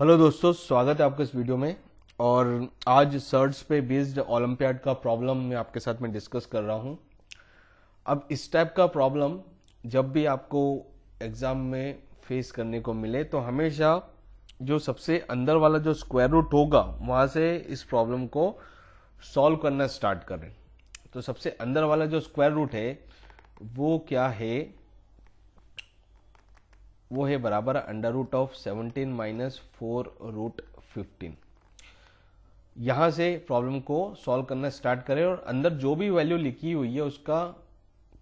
hello दोस्तों स्वागत है आपके इस वीडियो में और आज सर्ट्स पे बेस्ड ओलंपियाड का प्रॉब्लम मैं आपके साथ में डिस्कस कर रहा हूँ अब इस टाइप का प्रॉब्लम जब भी आपको एग्ज़ाम में फेस करने को मिले तो हमेशा जो सबसे अंदर वाला जो स्क्वायर रूट होगा वहाँ से इस प्रॉब्लम को सॉल्व करना स्टार्ट करें तो सबसे अंदर वाला जो स्क्वायर रूट है वो क्या है वो है बराबर under root of seventeen minus four root fifteen यहां से प्रॉब्लम को सॉल्व करना स्टार्ट करें और अंदर जो भी वैल्यू लिखी हुई है उसका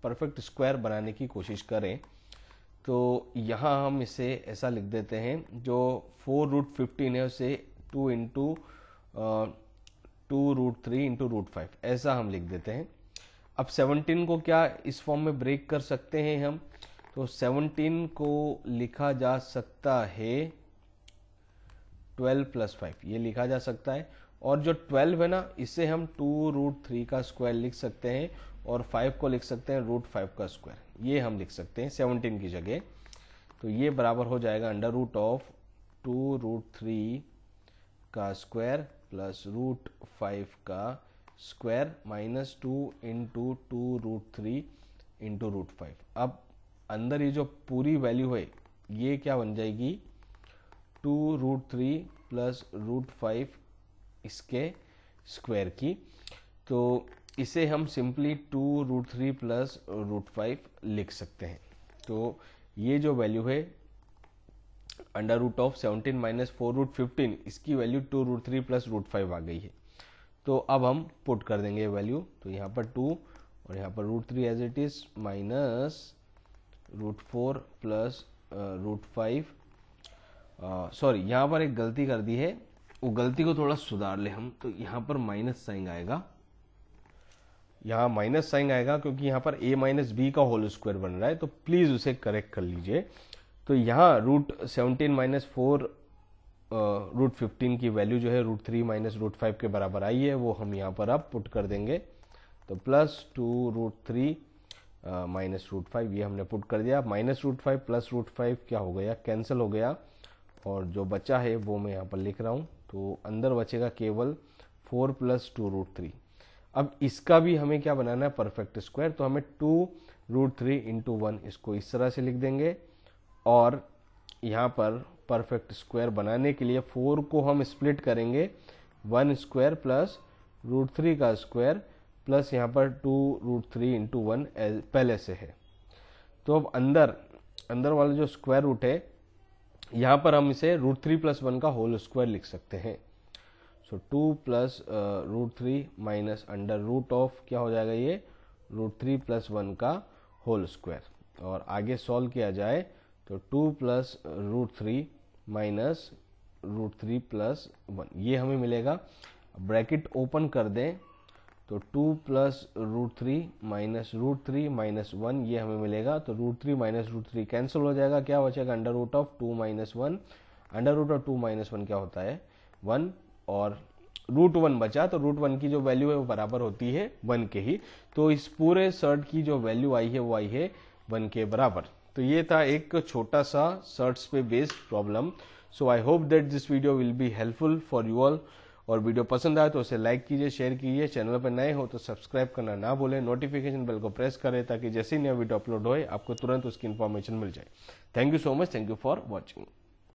परफेक्ट स्क्वायर बनाने की कोशिश करें तो यहाँ हम इसे ऐसा लिख देते हैं जो फोर रूट फिफ्टीन है उसे two into two root three into root five ऐसा हम लिख देते हैं अब सेवनटीन को क्या इस फॉर्म में ब्रेक कर सकते हैं हम तो 17 को लिखा जा सकता है 12 प्लस फाइव ये लिखा जा सकता है और जो 12 है ना इसे हम टू रूट थ्री का स्क्वायर लिख सकते हैं और 5 को लिख सकते हैं रूट फाइव का स्क्वायर ये हम लिख सकते हैं 17 की जगह तो ये बराबर हो जाएगा under root of two root three का स्क्वायर प्लस रूट फाइव का square minus two into two root three into root five अब अंदर ये जो पूरी वैल्यू है ये क्या बन जाएगी two root three plus root five इसके स्क्वायर की तो इसे हम simply two root three plus root five लिख सकते हैं तो ये जो वैल्यू है under root of seventeen minus four root fifteen इसकी value two root three plus root five आ गई है तो अब हम पुट कर देंगे वैल्यू तो यहाँ पर टू और यहाँ पर root three as it is minus root four plus root five sorry यहाँ पर एक गलती कर दी है वो गलती को थोड़ा सुधार ले हम तो यहाँ पर माइनस साइन आएगा यहाँ माइनस साइन आएगा क्योंकि यहाँ पर a माइनस बी का होल स्क्वायर बन रहा है तो प्लीज़ उसे करेक्ट कर लीजिए तो यहाँ root seventeen minus four root fifteen की वैल्यू जो है root three minus root five के बराबर आई है वो हम यहाँ पर अब पुट कर देंगे तो plus two root three minus root five ये हमने पुट कर दिया minus root five plus root five क्या हो गया कैंसिल हो गया और जो बचा है वो मैं यहाँ पर लिख रहा हूँ तो अंदर बचेगा केवल four plus two root three अब इसका भी हमें क्या बनाना है परफेक्ट स्क्वायर तो हमें two root three into one इसको इस तरह से लिख देंगे और यहाँ पर परफेक्ट स्क्वायर बनाने के लिए फोर को हम स्प्लिट करेंगे one square plus root three का स्क्वायर प्लस यहाँ पर two root three into one पहले से है तो अब अंदर अंदर वाला जो स्क्वायर रूट है यहाँ पर हम इसे रूट थ्री प्लस वन का होल स्क्वायर लिख सकते हैं so two plus root three minus under root of क्या हो जाएगा ये रूट थ्री प्लस वन का होल स्क्वायर और आगे सॉल्व किया जाए तो two plus root three minus root three plus one ये हमें मिलेगा ब्रैकेट ओपन कर दें तो two plus root three minus root three minus one ये हमें मिलेगा तो root three minus root three cancel हो जाएगा क्या बचेगा under root of two minus one under root of two minus one क्या होता है वन और रूट वन बचा तो रूट वन की जो वैल्यू है वो बराबर होती है वन के ही तो इस पूरे सर्ट की जो वैल्यू आई है वो आई है वन के बराबर तो ये था एक छोटा सा शर्ट्स पे based problem so I hope that this video will be helpful for you all और वीडियो पसंद आए तो उसे लाइक कीजिए शेयर कीजिए चैनल पर नए हो तो सब्सक्राइब करना ना भूलें नोटिफिकेशन बेल को प्रेस करें ताकि जैसे ही नया वीडियो अपलोड हो आपको तुरंत उसकी इन्फॉर्मेशन मिल जाए thank you so much thank you for watching